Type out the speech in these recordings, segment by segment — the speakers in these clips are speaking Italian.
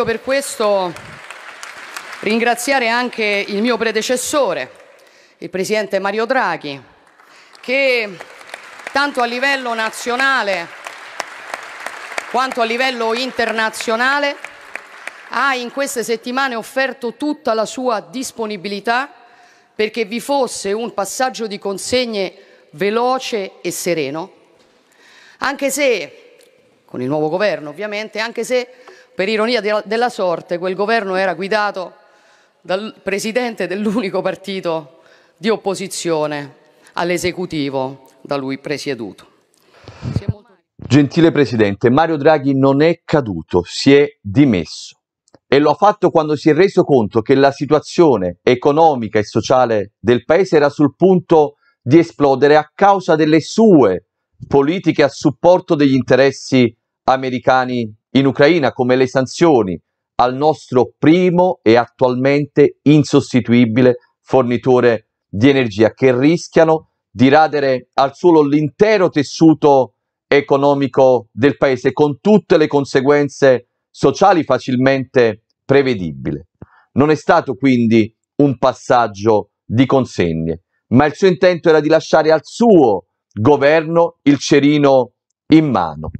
voglio per questo ringraziare anche il mio predecessore, il Presidente Mario Draghi, che tanto a livello nazionale quanto a livello internazionale ha in queste settimane offerto tutta la sua disponibilità perché vi fosse un passaggio di consegne veloce e sereno, anche se, con il nuovo governo ovviamente, anche se per ironia della sorte, quel governo era guidato dal presidente dell'unico partito di opposizione all'esecutivo da lui presieduto. Gentile Presidente, Mario Draghi non è caduto, si è dimesso e lo ha fatto quando si è reso conto che la situazione economica e sociale del Paese era sul punto di esplodere a causa delle sue politiche a supporto degli interessi americani in Ucraina come le sanzioni al nostro primo e attualmente insostituibile fornitore di energia che rischiano di radere al suolo l'intero tessuto economico del paese con tutte le conseguenze sociali facilmente prevedibili. Non è stato quindi un passaggio di consegne, ma il suo intento era di lasciare al suo governo il cerino in mano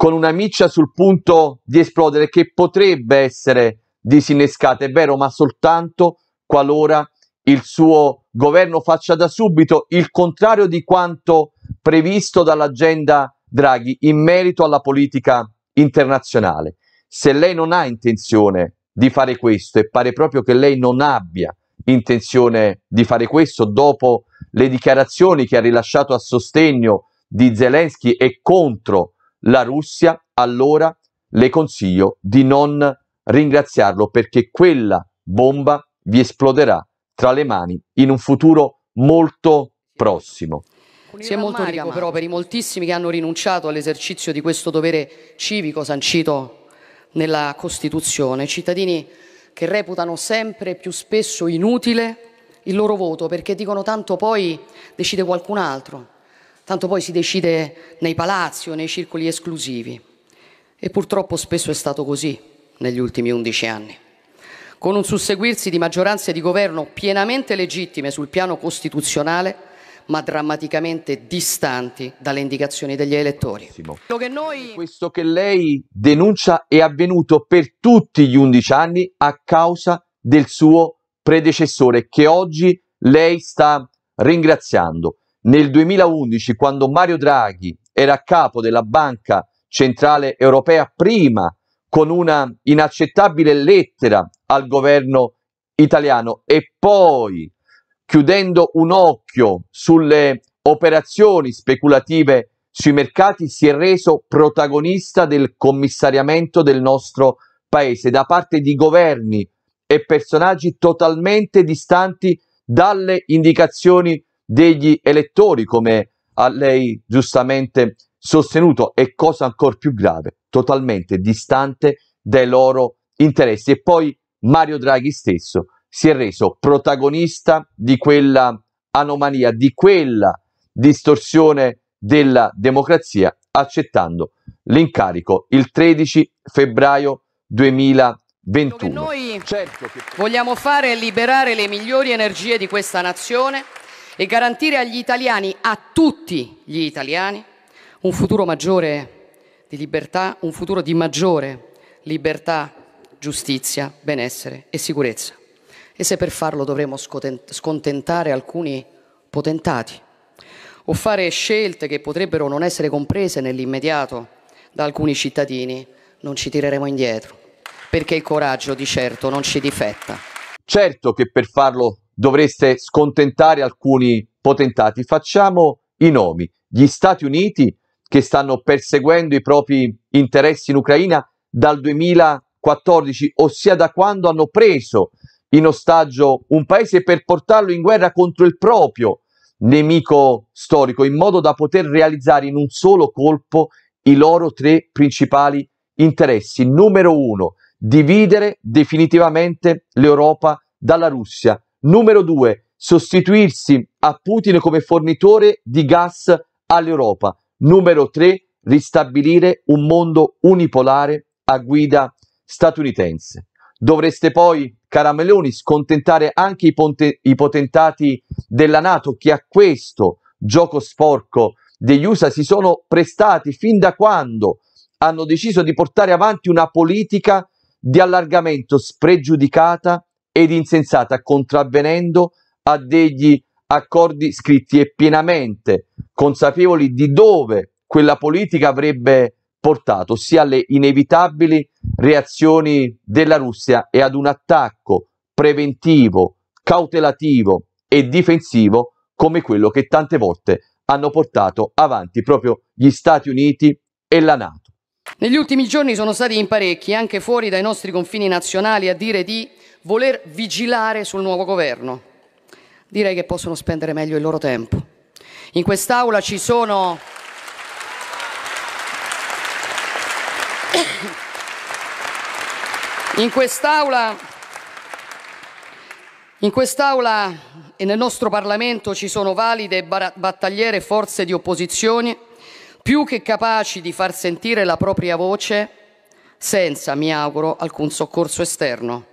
con una miccia sul punto di esplodere che potrebbe essere disinnescata, è vero, ma soltanto qualora il suo governo faccia da subito il contrario di quanto previsto dall'agenda Draghi in merito alla politica internazionale. Se lei non ha intenzione di fare questo e pare proprio che lei non abbia intenzione di fare questo dopo le dichiarazioni che ha rilasciato a sostegno di Zelensky e contro la Russia, allora le consiglio di non ringraziarlo perché quella bomba vi esploderà tra le mani in un futuro molto prossimo. Si è molto ricco però per i moltissimi che hanno rinunciato all'esercizio di questo dovere civico sancito nella Costituzione, cittadini che reputano sempre più spesso inutile il loro voto perché dicono tanto poi decide qualcun altro tanto poi si decide nei palazzi o nei circoli esclusivi. E purtroppo spesso è stato così negli ultimi 11 anni, con un susseguirsi di maggioranze di governo pienamente legittime sul piano costituzionale, ma drammaticamente distanti dalle indicazioni degli elettori. Che noi... Questo che lei denuncia è avvenuto per tutti gli 11 anni a causa del suo predecessore che oggi lei sta ringraziando nel 2011, quando Mario Draghi era a capo della Banca Centrale Europea, prima con una inaccettabile lettera al governo italiano e poi chiudendo un occhio sulle operazioni speculative sui mercati, si è reso protagonista del commissariamento del nostro paese da parte di governi e personaggi totalmente distanti dalle indicazioni degli elettori, come ha lei giustamente sostenuto, e cosa ancora più grave, totalmente distante dai loro interessi. E poi Mario Draghi stesso si è reso protagonista di quella anomalia, di quella distorsione della democrazia, accettando l'incarico il 13 febbraio 2021. Quello noi certo vogliamo fare è liberare le migliori energie di questa nazione e garantire agli italiani, a tutti gli italiani, un futuro maggiore di libertà, un futuro di maggiore libertà, giustizia, benessere e sicurezza. E se per farlo dovremo scontentare alcuni potentati o fare scelte che potrebbero non essere comprese nell'immediato da alcuni cittadini, non ci tireremo indietro, perché il coraggio di certo non ci difetta. Certo che per farlo dovreste scontentare alcuni potentati. Facciamo i nomi. Gli Stati Uniti che stanno perseguendo i propri interessi in Ucraina dal 2014, ossia da quando hanno preso in ostaggio un paese per portarlo in guerra contro il proprio nemico storico, in modo da poter realizzare in un solo colpo i loro tre principali interessi. Numero uno, dividere definitivamente l'Europa dalla Russia. Numero 2. Sostituirsi a Putin come fornitore di gas all'Europa. Numero 3. Ristabilire un mondo unipolare a guida statunitense. Dovreste poi, cara Meloni, scontentare anche i, ponte- i potentati della Nato che a questo gioco sporco degli USA si sono prestati fin da quando hanno deciso di portare avanti una politica di allargamento spregiudicata ed insensata, contravvenendo a degli accordi scritti e pienamente consapevoli di dove quella politica avrebbe portato, ossia alle inevitabili reazioni della Russia e ad un attacco preventivo, cautelativo e difensivo come quello che tante volte hanno portato avanti proprio gli Stati Uniti e la Nato. Negli ultimi giorni sono stati in parecchi, anche fuori dai nostri confini nazionali, a dire di voler vigilare sul nuovo governo. Direi che possono spendere meglio il loro tempo. In quest'Aula ci sono... In quest'Aula, in quest'aula e nel nostro Parlamento ci sono valide battagliere forze di opposizione più che capaci di far sentire la propria voce senza, mi auguro, alcun soccorso esterno.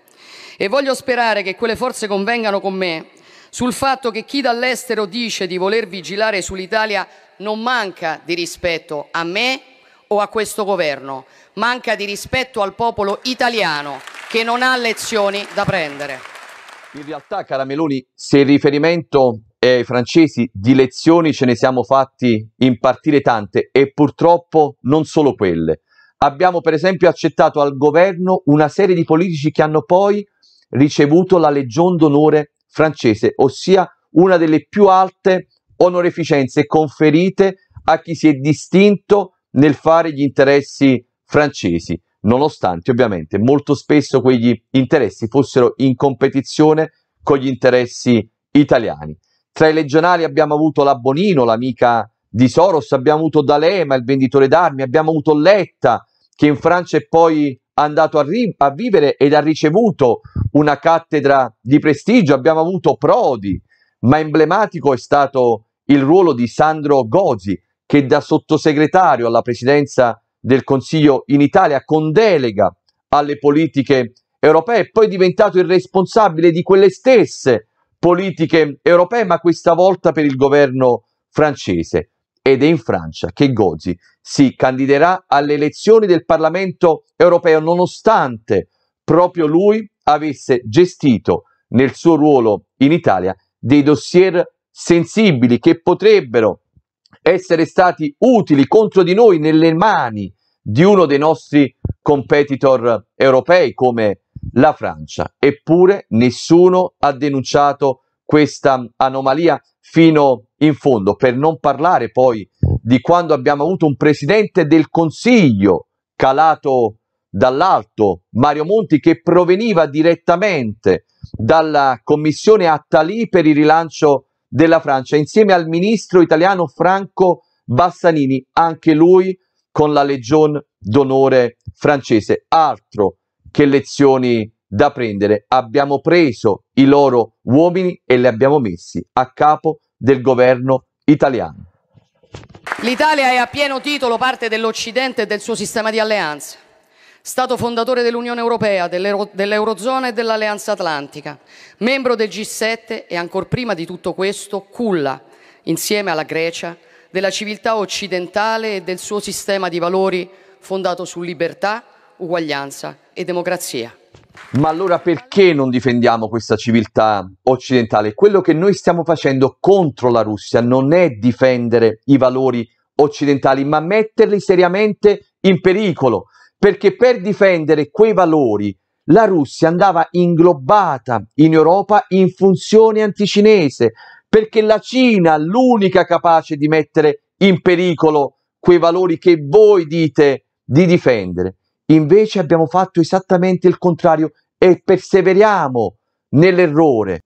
E voglio sperare che quelle forze convengano con me sul fatto che chi dall'estero dice di voler vigilare sull'Italia non manca di rispetto a me o a questo governo, manca di rispetto al popolo italiano che non ha lezioni da prendere. In realtà, cara Meloni, se il riferimento è ai francesi, di lezioni ce ne siamo fatti impartire tante e purtroppo non solo quelle. Abbiamo per esempio accettato al governo una serie di politici che hanno poi ricevuto la Legion d'onore francese, ossia una delle più alte onorificenze conferite a chi si è distinto nel fare gli interessi francesi, nonostante ovviamente molto spesso quegli interessi fossero in competizione con gli interessi italiani. Tra i legionari abbiamo avuto la Bonino, l'amica di Soros, abbiamo avuto D'Alema, il venditore d'armi, abbiamo avuto Letta, che in Francia è poi andato a, a, vivere ed ha ricevuto una cattedra di prestigio. Abbiamo avuto Prodi, ma emblematico è stato il ruolo di Sandro Gozi, che da sottosegretario alla presidenza del Consiglio in Italia con delega alle politiche europee, poi è diventato il responsabile di quelle stesse politiche europee, ma questa volta per il governo francese ed è in Francia che Gozi si candiderà alle elezioni del Parlamento europeo nonostante proprio lui avesse gestito nel suo ruolo in Italia dei dossier sensibili che potrebbero essere stati utili contro di noi nelle mani di uno dei nostri competitor europei come la Francia. Eppure nessuno ha denunciato questa anomalia fino a in fondo, per non parlare poi di quando abbiamo avuto un presidente del Consiglio calato dall'alto, Mario Monti, che proveniva direttamente dalla commissione Attali per il rilancio della Francia, insieme al ministro italiano Franco Bassanini, anche lui con la Legion d'onore francese. Altro che lezioni da prendere. Abbiamo preso i loro uomini e li abbiamo messi a capo del governo italiano. L'Italia è a pieno titolo parte dell'Occidente e del suo sistema di alleanze. Stato fondatore dell'Unione Europea, dell'Eurozona e dell'Alleanza Atlantica, membro del G7 e ancor prima di tutto questo culla, insieme alla Grecia, della civiltà occidentale e del suo sistema di valori fondato su libertà, uguaglianza e democrazia. Ma allora perché non difendiamo questa civiltà occidentale? Quello che noi stiamo facendo contro la Russia non è difendere i valori occidentali, ma metterli seriamente in pericolo, perché per difendere quei valori la Russia andava inglobata in Europa in funzione anticinese, perché la Cina, è l'unica capace di mettere in pericolo quei valori che voi dite di difendere, Invece abbiamo fatto esattamente il contrario e perseveriamo nell'errore,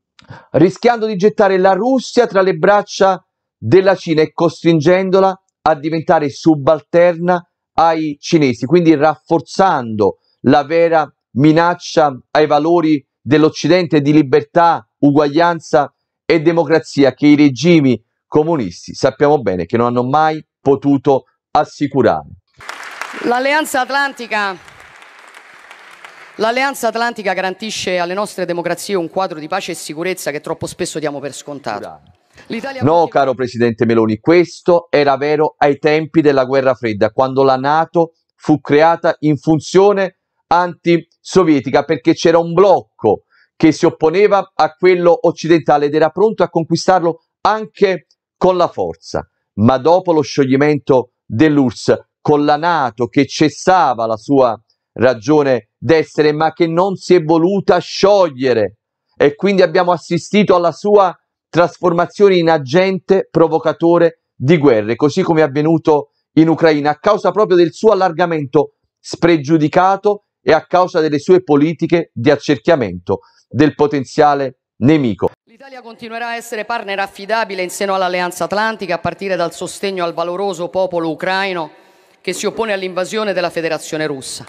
rischiando di gettare la Russia tra le braccia della Cina e costringendola a diventare subalterna ai cinesi, quindi rafforzando la vera minaccia ai valori dell'Occidente di libertà, uguaglianza e democrazia che i regimi comunisti sappiamo bene che non hanno mai potuto assicurare. L'Alleanza Atlantica, L'Alleanza Atlantica garantisce alle nostre democrazie un quadro di pace e sicurezza che troppo spesso diamo per scontato. L'Italia no, caro Presidente Meloni, questo era vero ai tempi della guerra fredda, quando la Nato fu creata in funzione antisovietica perché c'era un blocco che si opponeva a quello occidentale ed era pronto a conquistarlo anche con la forza. Ma dopo lo scioglimento dell'URSS con la Nato che cessava la sua ragione d'essere ma che non si è voluta sciogliere e quindi abbiamo assistito alla sua trasformazione in agente provocatore di guerre, così come è avvenuto in Ucraina a causa proprio del suo allargamento spregiudicato e a causa delle sue politiche di accerchiamento del potenziale nemico. L'Italia continuerà a essere partner affidabile in seno all'Alleanza Atlantica a partire dal sostegno al valoroso popolo ucraino che si oppone all'invasione della Federazione russa.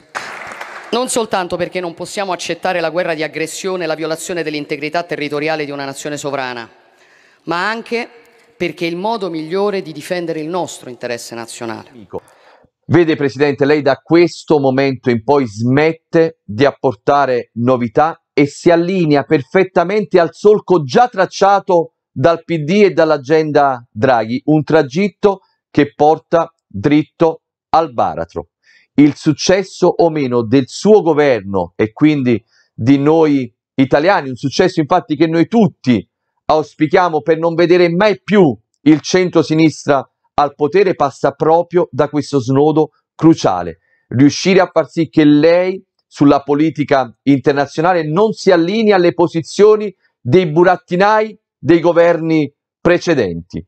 Non soltanto perché non possiamo accettare la guerra di aggressione e la violazione dell'integrità territoriale di una nazione sovrana, ma anche perché è il modo migliore di difendere il nostro interesse nazionale. Vede Presidente, lei da questo momento in poi smette di apportare novità e si allinea perfettamente al solco già tracciato dal PD e dall'agenda Draghi, un tragitto che porta dritto al baratro. Il successo o meno del suo governo e quindi di noi italiani, un successo infatti che noi tutti auspichiamo per non vedere mai più il centro-sinistra al potere passa proprio da questo snodo cruciale. Riuscire a far sì che lei sulla politica internazionale non si allinei alle posizioni dei burattinai dei governi precedenti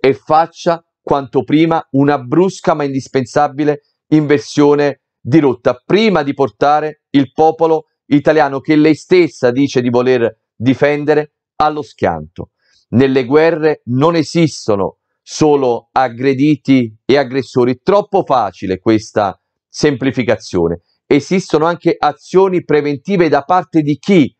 e faccia quanto prima una brusca ma indispensabile inversione di rotta, prima di portare il popolo italiano che lei stessa dice di voler difendere allo schianto. Nelle guerre non esistono solo aggrediti e aggressori, troppo facile questa semplificazione. Esistono anche azioni preventive da parte di chi,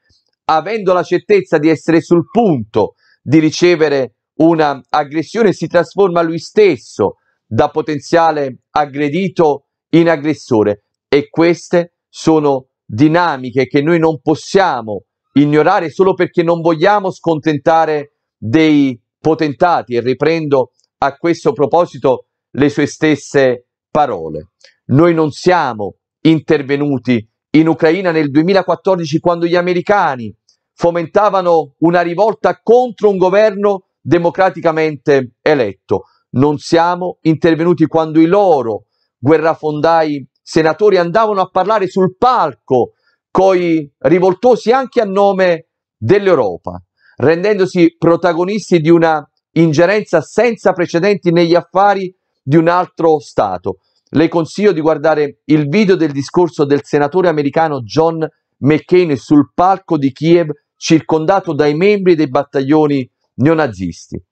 avendo la certezza di essere sul punto di ricevere un'aggressione si trasforma lui stesso da potenziale aggredito in aggressore e queste sono dinamiche che noi non possiamo ignorare solo perché non vogliamo scontentare dei potentati e riprendo a questo proposito le sue stesse parole. Noi non siamo intervenuti in Ucraina nel 2014 quando gli americani fomentavano una rivolta contro un governo democraticamente eletto. Non siamo intervenuti quando i loro guerrafondai senatori andavano a parlare sul palco coi rivoltosi anche a nome dell'Europa, rendendosi protagonisti di una ingerenza senza precedenti negli affari di un altro Stato. Le consiglio di guardare il video del discorso del senatore americano John McCain sul palco di Kiev circondato dai membri dei battaglioni neonazisti.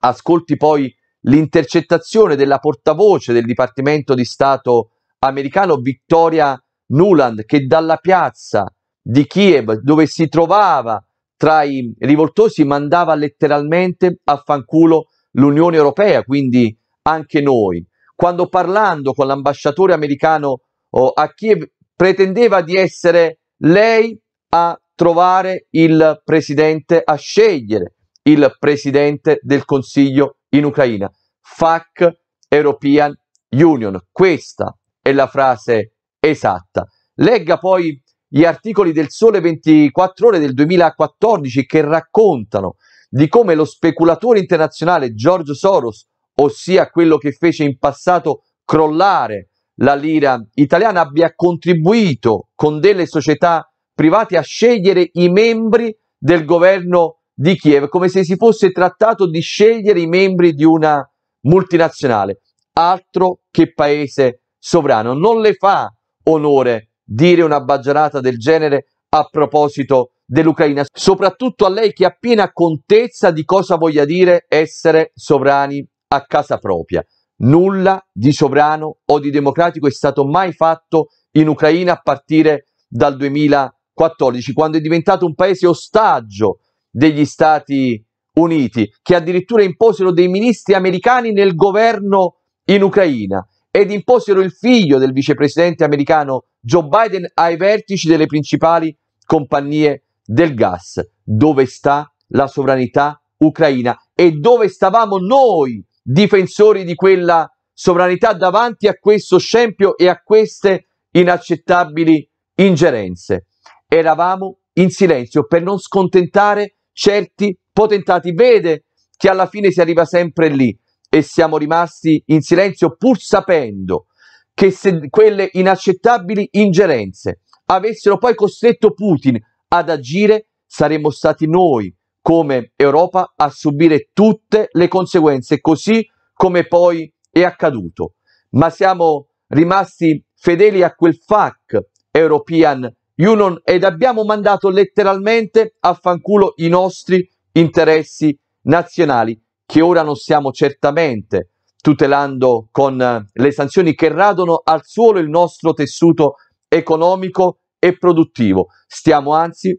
Ascolti poi l'intercettazione della portavoce del Dipartimento di Stato americano Victoria Nuland che dalla piazza di Kiev dove si trovava tra i rivoltosi mandava letteralmente a fanculo l'Unione Europea, quindi anche noi. Quando parlando con l'ambasciatore americano oh, a Kiev pretendeva di essere lei a trovare il presidente, a scegliere il presidente del Consiglio in Ucraina. FAC European Union. Questa è la frase esatta. Legga poi gli articoli del Sole 24 ore del 2014 che raccontano di come lo speculatore internazionale George Soros, ossia quello che fece in passato crollare la lira italiana, abbia contribuito con delle società private a scegliere i membri del governo di Kiev, come se si fosse trattato di scegliere i membri di una multinazionale, altro che paese sovrano. Non le fa onore dire una baggianata del genere a proposito dell'Ucraina, soprattutto a lei che ha piena contezza di cosa voglia dire essere sovrani a casa propria. Nulla di sovrano o di democratico è stato mai fatto in Ucraina a partire dal 2014, quando è diventato un paese ostaggio degli Stati Uniti, che addirittura imposero dei ministri americani nel governo in Ucraina ed imposero il figlio del vicepresidente americano Joe Biden ai vertici delle principali compagnie del gas. Dove sta la sovranità ucraina e dove stavamo noi difensori di quella sovranità davanti a questo scempio e a queste inaccettabili ingerenze? Eravamo in silenzio per non scontentare certi potentati. Vede che alla fine si arriva sempre lì e siamo rimasti in silenzio pur sapendo che se quelle inaccettabili ingerenze avessero poi costretto Putin ad agire, saremmo stati noi come Europa a subire tutte le conseguenze, così come poi è accaduto. Ma siamo rimasti fedeli a quel FAC, European Junon ed abbiamo mandato letteralmente a fanculo i nostri interessi nazionali che ora non stiamo certamente tutelando con eh, le sanzioni che radono al suolo il nostro tessuto economico e produttivo. Stiamo anzi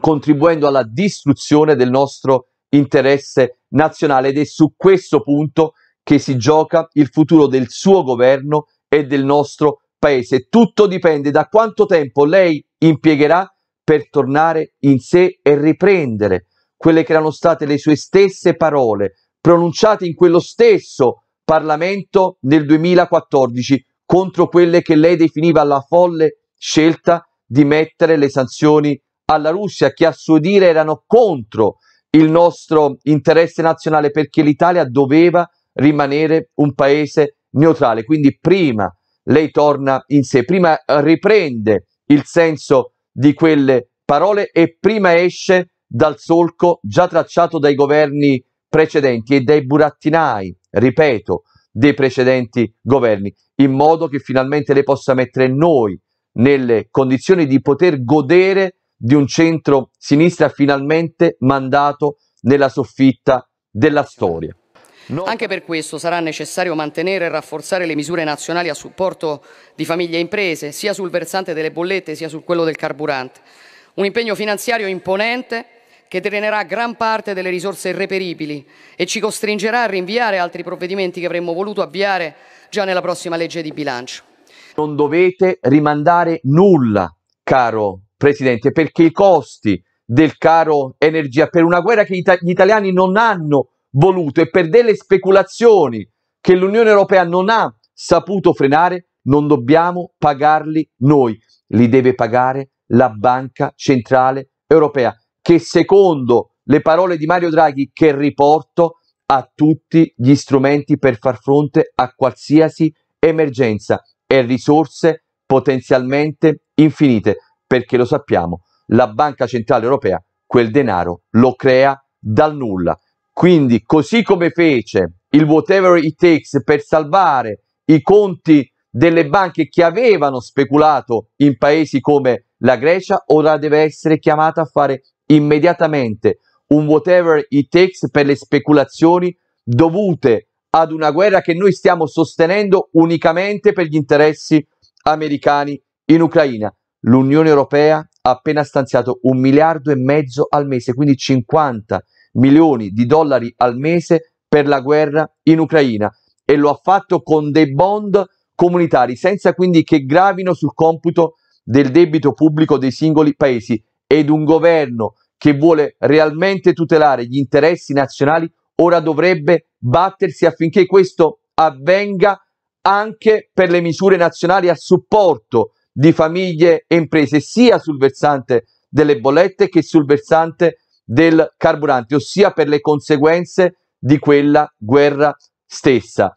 contribuendo alla distruzione del nostro interesse nazionale ed è su questo punto che si gioca il futuro del suo governo e del nostro governo paese. Tutto dipende da quanto tempo lei impiegherà per tornare in sé e riprendere quelle che erano state le sue stesse parole pronunciate in quello stesso Parlamento nel 2014 contro quelle che lei definiva la folle scelta di mettere le sanzioni alla Russia, che a suo dire erano contro il nostro interesse nazionale perché l'Italia doveva rimanere un paese neutrale. Quindi prima lei torna in sé, prima riprende il senso di quelle parole e prima esce dal solco già tracciato dai governi precedenti e dai burattinai, ripeto, dei precedenti governi, in modo che finalmente le possa mettere noi nelle condizioni di poter godere di un centro-sinistra finalmente mandato nella soffitta della storia. No. Anche per questo sarà necessario mantenere e rafforzare le misure nazionali a supporto di famiglie e imprese, sia sul versante delle bollette sia su quello del carburante. Un impegno finanziario imponente che drenerà gran parte delle risorse irreperibili e ci costringerà a rinviare altri provvedimenti che avremmo voluto avviare già nella prossima legge di bilancio. Non dovete rimandare nulla, caro Presidente, perché i costi del caro energia per una guerra che gli italiani non hanno voluto e per delle speculazioni che l'Unione Europea non ha saputo frenare, non dobbiamo pagarli noi, li deve pagare la Banca Centrale Europea, che secondo le parole di Mario Draghi che riporto ha tutti gli strumenti per far fronte a qualsiasi emergenza e risorse potenzialmente infinite, perché lo sappiamo, la Banca Centrale Europea quel denaro lo crea dal nulla. Quindi, così come fece il whatever it takes per salvare i conti delle banche che avevano speculato in paesi come la Grecia, ora deve essere chiamata a fare immediatamente un whatever it takes per le speculazioni dovute ad una guerra che noi stiamo sostenendo unicamente per gli interessi americani in Ucraina. L'Unione Europea ha appena stanziato un miliardo e mezzo al mese, quindi 50 miliardi milioni di dollari al mese per la guerra in Ucraina e lo ha fatto con dei bond comunitari, senza quindi che gravino sul computo del debito pubblico dei singoli paesi ed un governo che vuole realmente tutelare gli interessi nazionali ora dovrebbe battersi affinché questo avvenga anche per le misure nazionali a supporto di famiglie e imprese, sia sul versante delle bollette che sul versante del carburante, ossia per le conseguenze di quella guerra stessa,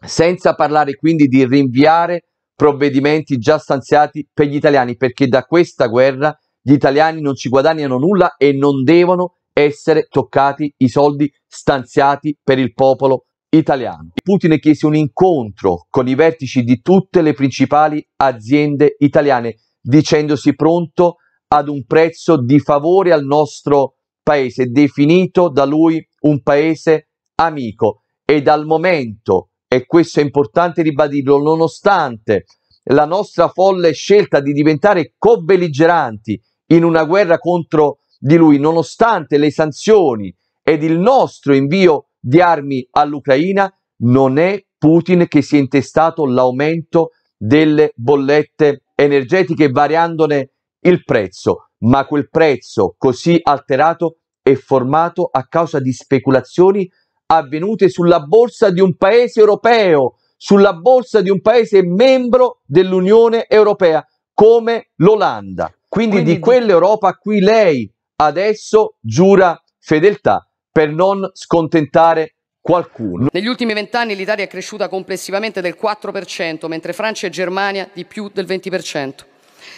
senza parlare quindi di rinviare provvedimenti già stanziati per gli italiani, perché da questa guerra gli italiani non ci guadagnano nulla e non devono essere toccati i soldi stanziati per il popolo italiano. Putin chiese un incontro con i vertici di tutte le principali aziende italiane, dicendosi pronto a ad un prezzo di favore al nostro paese, definito da lui un paese amico. E dal momento, e questo è importante ribadirlo, nonostante la nostra folle scelta di diventare co-belligeranti in una guerra contro di lui, nonostante le sanzioni ed il nostro invio di armi all'Ucraina, non è Putin che si è intestato l'aumento delle bollette energetiche variandone il prezzo, ma quel prezzo così alterato è formato a causa di speculazioni avvenute sulla borsa di un paese europeo, sulla borsa di un paese membro dell'Unione Europea come l'Olanda. Quindi, Quindi di quell'Europa a cui lei adesso giura fedeltà per non scontentare qualcuno. Negli ultimi vent'anni l'Italia è cresciuta complessivamente del 4%, mentre Francia e Germania di più del 20%.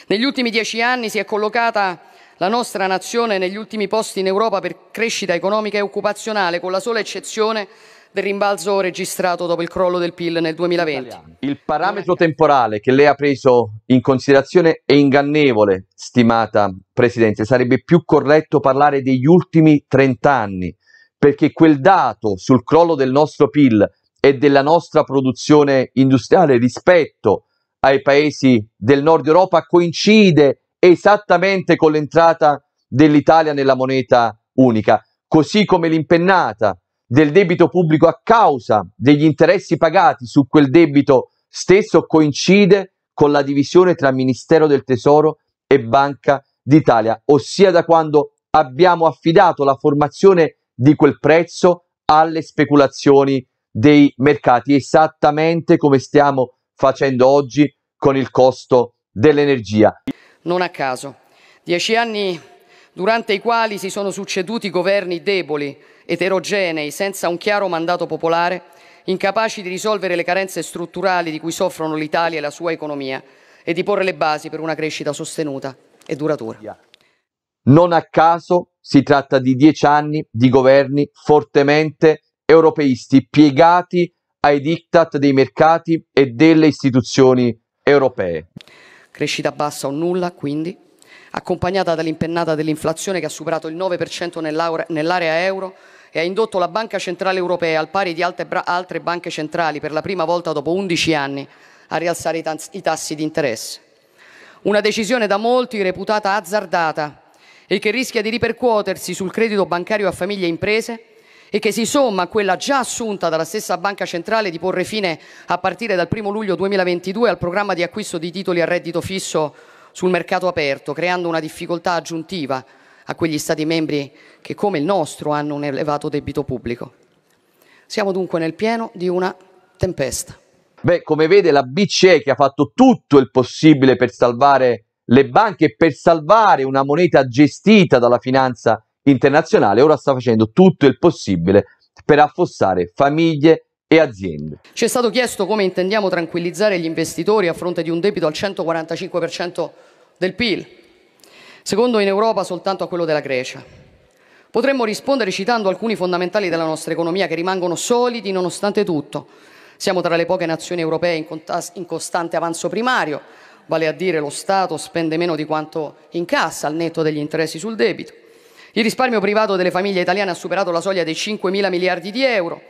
Negli ultimi dieci anni si è collocata la nostra nazione negli ultimi posti in Europa per crescita economica e occupazionale, con la sola eccezione del rimbalzo registrato dopo il crollo del PIL nel 2020. Il parametro temporale che lei ha preso in considerazione è ingannevole, stimata Presidente. Sarebbe più corretto parlare degli ultimi 30 anni, perché quel dato sul crollo del nostro PIL e della nostra produzione industriale rispetto ai paesi del nord Europa coincide esattamente con l'entrata dell'Italia nella moneta unica, così come l'impennata del debito pubblico a causa degli interessi pagati su quel debito stesso coincide con la divisione tra Ministero del Tesoro e Banca d'Italia, ossia da quando abbiamo affidato la formazione di quel prezzo alle speculazioni dei mercati, esattamente come stiamo facendo facendo oggi con il costo dell'energia. Non a caso, dieci anni durante i quali si sono succeduti governi deboli, eterogenei, senza un chiaro mandato popolare, incapaci di risolvere le carenze strutturali di cui soffrono l'Italia e la sua economia e di porre le basi per una crescita sostenuta e duratura. Non a caso si tratta di dieci anni di governi fortemente europeisti, piegati ai diktat dei mercati e delle istituzioni europee. Crescita bassa o nulla, quindi, accompagnata dall'impennata dell'inflazione che ha superato il 9% nell'area euro e ha indotto la Banca Centrale Europea, al pari di altre banche centrali, per la prima volta dopo 11 anni, a rialzare i tassi di interesse. Una decisione da molti reputata azzardata e che rischia di ripercuotersi sul credito bancario a famiglie e imprese e che si somma a quella già assunta dalla stessa Banca Centrale di porre fine a partire dal 1 luglio 2022 al programma di acquisto di titoli a reddito fisso sul mercato aperto, creando una difficoltà aggiuntiva a quegli Stati membri che come il nostro hanno un elevato debito pubblico. Siamo dunque nel pieno di una tempesta. Beh, come vede la BCE che ha fatto tutto il possibile per salvare le banche e per salvare una moneta gestita dalla finanza internazionale, ora sta facendo tutto il possibile per affossare famiglie e aziende. Ci è stato chiesto come intendiamo tranquillizzare gli investitori a fronte di un debito al 145% del PIL, secondo in Europa soltanto a quello della Grecia. Potremmo rispondere citando alcuni fondamentali della nostra economia che rimangono solidi nonostante tutto. Siamo tra le poche nazioni europee in, in costante avanzo primario, vale a dire lo Stato spende meno di quanto incassa al netto degli interessi sul debito. Il risparmio privato delle famiglie italiane ha superato la soglia dei 5 mila miliardi di euro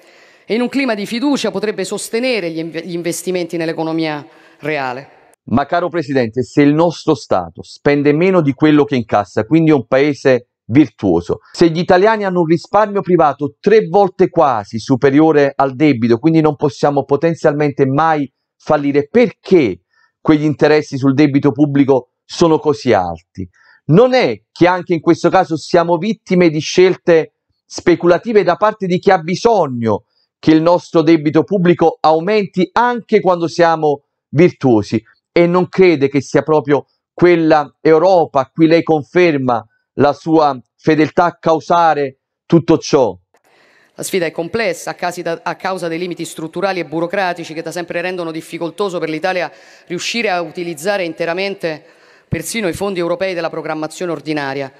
e in un clima di fiducia potrebbe sostenere gli investimenti nell'economia reale. Ma caro Presidente, se il nostro Stato spende meno di quello che incassa, quindi è un paese virtuoso, se gli italiani hanno un risparmio privato tre volte quasi superiore al debito, quindi non possiamo potenzialmente mai fallire, perché quegli interessi sul debito pubblico sono così alti? Non è che anche in questo caso siamo vittime di scelte speculative da parte di chi ha bisogno che il nostro debito pubblico aumenti anche quando siamo virtuosi e non crede che sia proprio quella Europa a cui lei conferma la sua fedeltà a causare tutto ciò? La sfida è complessa a, causa dei limiti strutturali e burocratici che da sempre rendono difficoltoso per l'Italia riuscire a utilizzare interamente persino i fondi europei della programmazione ordinaria.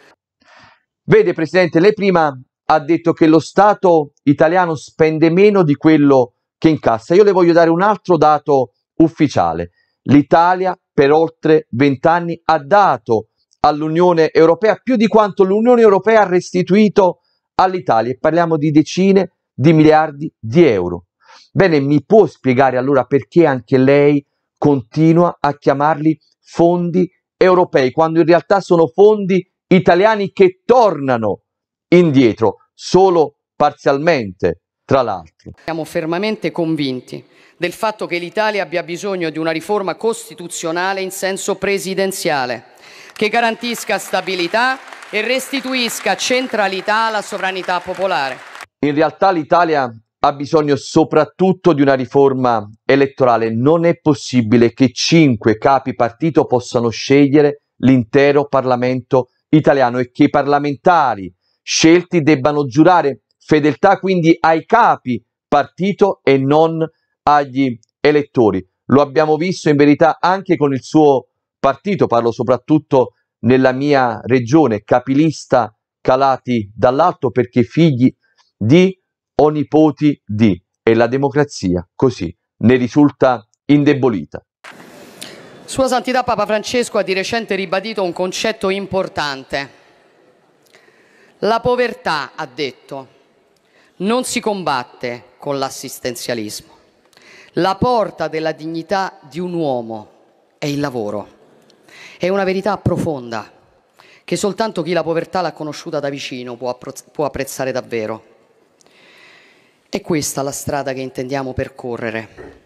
Vede Presidente, lei prima ha detto che lo Stato italiano spende meno di quello che incassa. Io le voglio dare un altro dato ufficiale. L'Italia per oltre vent'anni ha dato all'Unione Europea più di quanto l'Unione Europea ha restituito all'Italia e parliamo di decine di miliardi di euro. Bene, mi può spiegare allora perché anche lei continua a chiamarli fondi europei? europei, quando in realtà sono fondi italiani che tornano indietro, solo parzialmente, tra l'altro. Siamo fermamente convinti del fatto che l'Italia abbia bisogno di una riforma costituzionale in senso presidenziale, che garantisca stabilità e restituisca centralità alla sovranità popolare. In realtà l'Italia ha bisogno soprattutto di una riforma elettorale. Non è possibile che cinque capi partito possano scegliere l'intero Parlamento italiano e che i parlamentari scelti debbano giurare fedeltà quindi ai capi partito e non agli elettori. Lo abbiamo visto in verità anche con il suo partito, parlo soprattutto nella mia regione, capilista calati dall'alto perché figli di o nipoti di, e la democrazia così ne risulta indebolita. Sua Santità Papa Francesco ha di recente ribadito un concetto importante. La povertà, ha detto, non si combatte con l'assistenzialismo. La porta della dignità di un uomo è il lavoro. È una verità profonda che soltanto chi la povertà l'ha conosciuta da vicino può, apprezzare davvero. È questa la strada che intendiamo percorrere.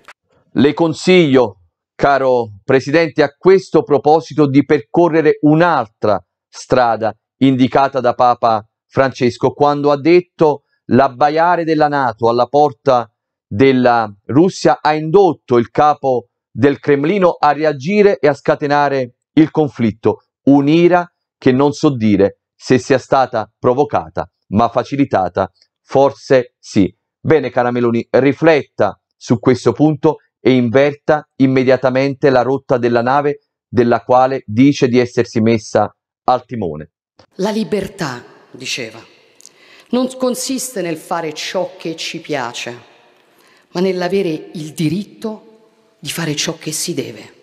Le consiglio, caro Presidente, a questo proposito di percorrere un'altra strada indicata da Papa Francesco quando ha detto l'abbaiare della Nato alla porta della Russia ha indotto il capo del Cremlino a reagire e a scatenare il conflitto, un'ira che non so dire se sia stata provocata, ma facilitata, forse sì. Bene, cara Meloni, rifletta su questo punto e inverta immediatamente la rotta della nave della quale dice di essersi messa al timone. La libertà, diceva, non consiste nel fare ciò che ci piace, ma nell'avere il diritto di fare ciò che si deve.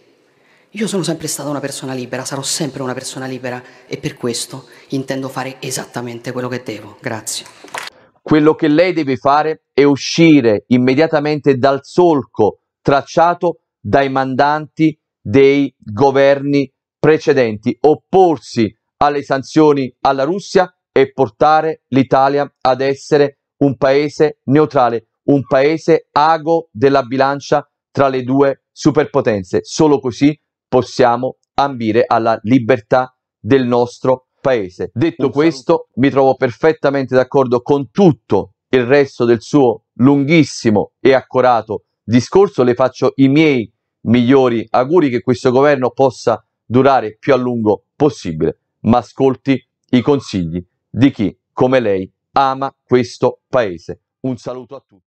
Io sono sempre stata una persona libera, sarò sempre una persona libera e per questo intendo fare esattamente quello che devo. Grazie. Quello che lei deve fare è uscire immediatamente dal solco tracciato dai mandanti dei governi precedenti, opporsi alle sanzioni alla Russia e portare l'Italia ad essere un paese neutrale, un paese ago della bilancia tra le due superpotenze. Solo così possiamo ambire alla libertà del nostro paese paese. Detto questo, mi trovo perfettamente d'accordo con tutto il resto del suo lunghissimo e accorato discorso. Le faccio i miei migliori auguri che questo governo possa durare più a lungo possibile, ma ascolti i consigli di chi, come lei, ama questo paese. Un saluto a tutti.